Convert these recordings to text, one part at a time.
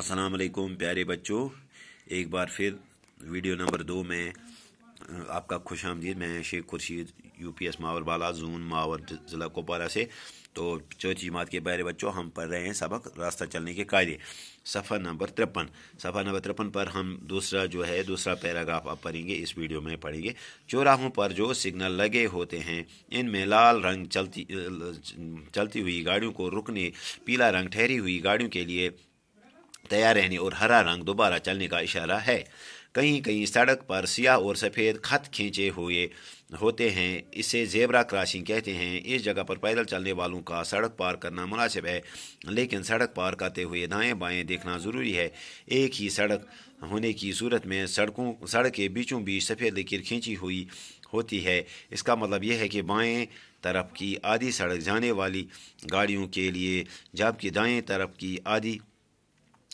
अस्सलाम वालेकुम प्यारे बच्चों एक बार फिर वीडियो नंबर दो में आपका खुश आमदीद मैं Sheikh Khurshid U P S Mawar Bala जून मावर ज़िला कोपारा से तो चौथी जमात के प्यारे बच्चों हम पढ़ रहे हैं सबक रास्ता चलने के कायदे सफ़र नंबर तिरपन सफ़र नंबर तिरपन पर हम दूसरा जो है दूसरा पैराग्राफ आप पढ़ेंगे इस वीडियो में पढ़ेंगे चौराहों पर जो सिग्नल लगे होते हैं इनमें लाल रंग चलती चलती हुई गाड़ियों को रुकने पीला रंग ठहरी हुई गाड़ियों के लिए तैयार रहने और हरा रंग दोबारा चलने का इशारा है कहीं कहीं सड़क पर सियाह और सफ़ेद खत खींचे हुए होते हैं इसे जेबरा क्रॉसिंग कहते हैं इस जगह पर पैदल चलने वालों का सड़क पार करना मुनासिब है लेकिन सड़क पार करते हुए दाएं बाएं देखना ज़रूरी है एक ही सड़क होने की सूरत में सड़कों सड़क के बीचों बीच सफ़ेद लकीर खींची हुई होती है इसका मतलब यह है कि बाएं तरफ की आधी सड़क जाने वाली गाड़ियों के लिए जबकि दाएं तरफ की आधी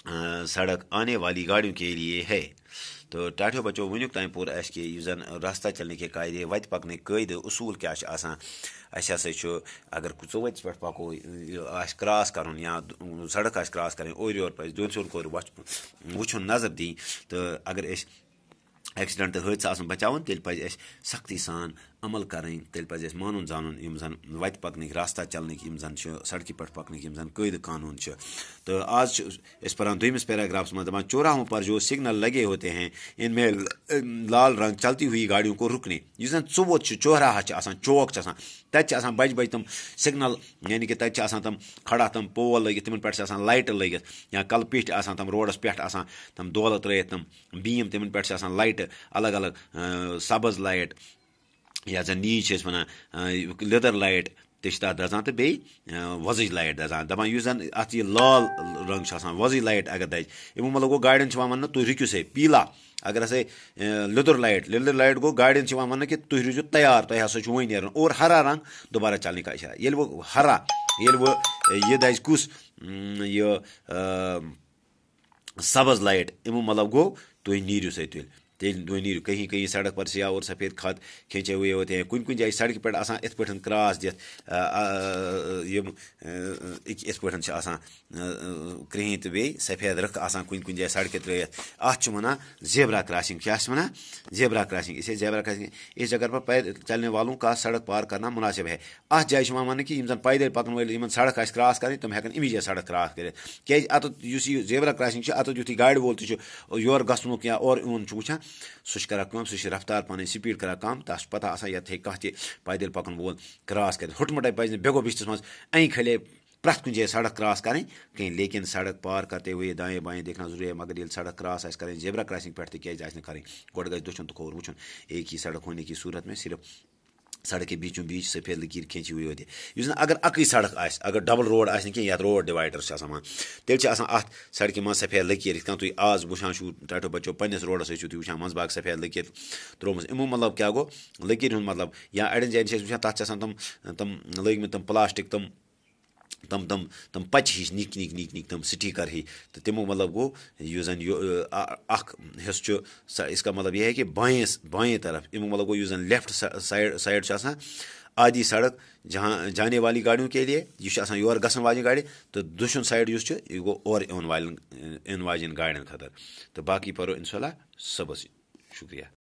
सड़क आने वाली गाड़ियों के लिए है तो टाठो बचो वनुक तम पोर असन रास्ता चलने के कायदे वत पकने कायदे उसूल क्या आसान अस हसा अगर चवत पे पको क्रॉस कर सड़क क्रॉस करें ओर योर पे दोन सोन वो नजर दी तो अगर एक्सीडेंट हादसा बचा तेल पे सख्ती सान अमल करें तेल पे मान जानन यम जन वत पकन रास्ता चलने जन सड़क पे पकन जन कद कानून तो आज पान दिमस पैराग्राफ्स मे दपान चौराहों पर जो सिगनल लगे होते हैं इन मे लाल रंग चलती हुई गाड़ियों को रुकने इस जन चुवत चौराहा चौक तथा बज बज तम सिगनल यानि कि तथा तम खड़ा तम पोल लगे तिमन पे लाइट लगे या कल पिठ तम रोडस पे तम दोल त्रित तम बीम तिमन पे लाइट अलग अलग सब्ज लाइट या زن نیٖج چھِ أسۍ وَنان لیٚدر لایٹ تہِ چھِ تَتھ دَزان تہٕ بیٚیہِ وۄزٕج لایٹ دَزان دَپان یُس زَن اَتھ یہِ لال رنٛگ چھُ آسان وۄزٕج لایٹ اگر دَزِ یِمو مطلب گوٚو گاڑٮ۪ن چھِ یِوان وَننہٕ تُہۍ رُکِو سے پیٖلا اگر ہَسا لیٚدُر لایٹ لیٚدُر لایٹ گوٚو گاڑٮ۪ن چھِ یِوان وَننہٕ کہِ تُہۍ روٗزِو تیار تۄہہِ ہَسا چھُ وۄنۍ نیرُن اور ہرا رنٛگ دُبارہ چَلنہٕ کا اِشارٕ ییٚلہِ وۄنۍ ہرا ییٚلہِ وۄنۍ یہِ دَزِ کُس یہِ سبٕز لایٹ اَمیُک مطلب گوٚو تُہۍ نیٖرِو سا تیٚلہِ तेल दोनी कहीं कहीं सड़क पर सिया और सफ़ेद खत खींचे हुए होते हैं कुन कुन जाए सड़क पे आसान इस पे क्रास दित यम इस पे आसान करहीं तो बे सफ़ेद रख आसान कुन कुन जाए सड़क त्रित अत वनान जेबरा क्रॉसिंग क्या वनान जेबरा क्रासिंग इसे जेबरा क्रॉसिंग इस जगह पर पैदल चलने वालों का सड़क पार करना मुनासिब है अत जाए वन कि यम पैदल पकन वाले यम सड़क आज क्रॉस करें तुम हेन अमी सड़क क्रास कर क्या अत तो, जेबरा क्रॉसिंग अत यु गाड़ वोल तुम योर गो और इन वह सह कर सह रफ्तार पे स्पीड कर तस पता ये हे कह पैदल पकन वोल क्रॉस कर हुटमट पे बेगो बिश्त मं खे खले प्रत कुछ जगह सड़क क्रॉस करें कहीं लेकिन सड़क पार करते हुए दाएं बाएं देखना जरूरी है मगर ये सड़क क्रॉस आज करें जेबरा क्रॉसिंग पे क्या आज करें गोड़ गई दुशन तो खोर वो एक ही सड़क होने की सूरत में सिर्फ सड़क बीचों बीच सफ़ेद लकीर खींची हुई होती अगर अक सड़क आस डबल रोड आस ये रोड डिवाइडर तेल अत सड़क मं सफ़ेद लकी इथ तुम आज वो टो बचो पे रोडस वो मज बाग सफ़ेद लकी त्रोमस तो यमो मतलब क्या गो लकीर हूँ मतलब या अड़न जैन वो तथा तम तम लगे तम प्लास्टिक तम تم تم تم پَچہِ ہِش نِکۍ نِکۍ نِکۍ نِکۍ تم سِٹیٖکَر ہِوۍ تہٕ تِمو مطلب گوٚو یُس زَن اَکھ حِصہٕ چھُ اِسکا مطلب یہِ ہے کہِ باییں باییں طرف اَمیُک مطلب گوٚو یُس زَن لیفٹ سایڈ سایڈ چھُ آسان آدھی سڑک جہاں جانے والی گاڑیوں کے لیے یہِ چھُ آسان یورٕ گژھن واجیٚنۍ گاڑِ تہٕ دٔچھُن سایڈ یُس چھُ یہِ گوٚو اورٕ یِوَن والٮ۪ن یِنہٕ واجٮ۪ن گاڑٮ۪ن خٲطرٕ تہٕ باقٕے پَرو اِنشاء اللہ صُبحَس شُکریہ